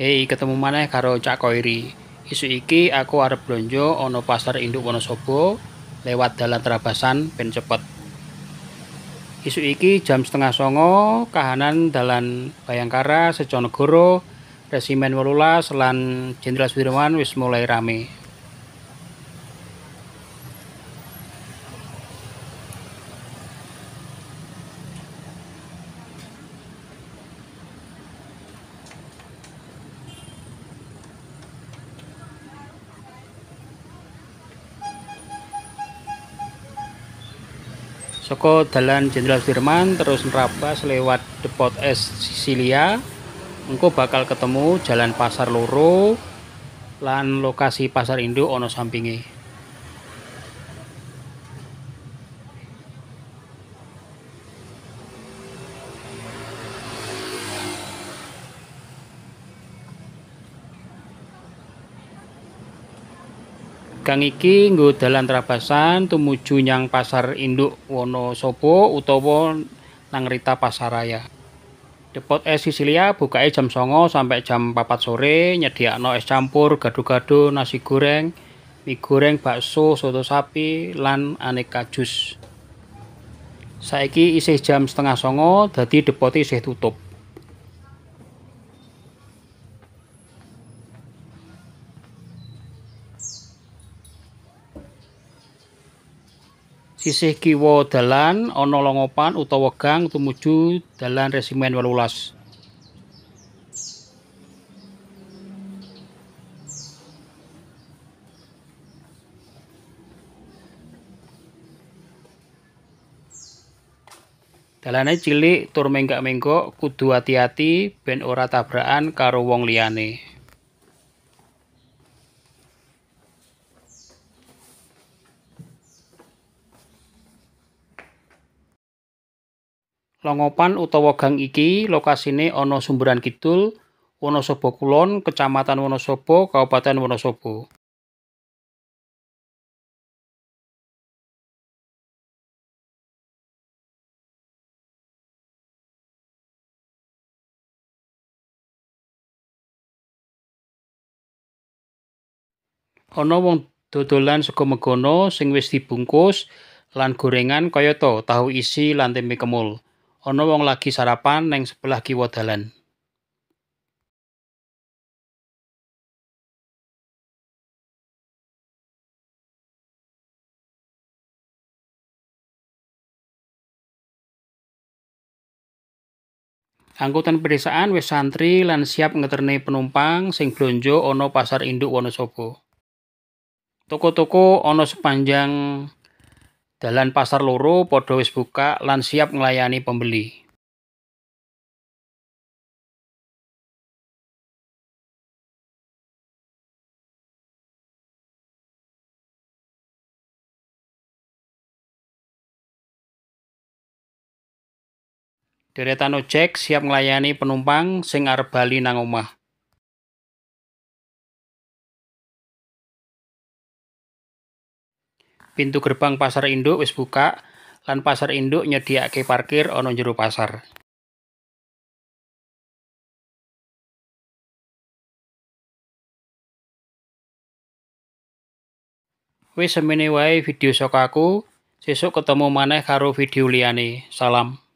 Hei, ketemu maneh karo Cak Koiri. Isu iki aku arep blonjo ono pasar induk Wonosobo lewat dalan Trabasan ben cepet. Isu iki jam setengah songo kahanan dalan Bayangkara Sejonegoro Resimen walula selan Jenderal Sudirman wis mulai rame. Soko Dalan Jenderal Sudirman terus nerabas lewat depot es Sicilia, engko bakal ketemu Jalan Pasar Loro lan lokasi Pasar Induk ono sampingi. Gang iki nggo dalan Trabasan tumuju nyang Pasar Induk Wonosobo utawa nang Rita Pasaraya. Depot es Sisilia bukake jam songo sampai jam 4 sore, nyediakno es campur, gado-gado, nasi goreng, mie goreng, bakso, soto sapi, lan aneka jus. Saiki isih jam setengah songo, jadi depot isih tutup. sisih kiwo dalan ana longopan utawa gang tumuju dalan resimen 18 Dalane cilik tur menggak menggok kudu hati-hati ben ora tabrakan karo wong liyane. Longopan utawa gang iki lokasine ana sumberan kidul Wonosobo Kulon, Kecamatan Wonosobo, Kabupaten Wonosobo. Ana wong dodolan sego megono sing wis dibungkus lan gorengan kaya to tahu isi lan tempe kemul. Ono wong lagi sarapan neng sebelah kiwa dalan Angkutan pedesaan wis santri lan siap ngeterne penumpang sing blonjo ono Pasar Induk Wonosobo. Toko-toko ono sepanjang dalam pasar loro padha wis buka lan siap nglayani pembeli. Deretan ojek siap melayani penumpang sing arep bali nang omah. pintu gerbang pasar induk wis buka lan pasar induk nyediake parkir ana jero pasar. Wis semene wae video saka aku. Sesuk ketemu maneh karo video liyane. Salam.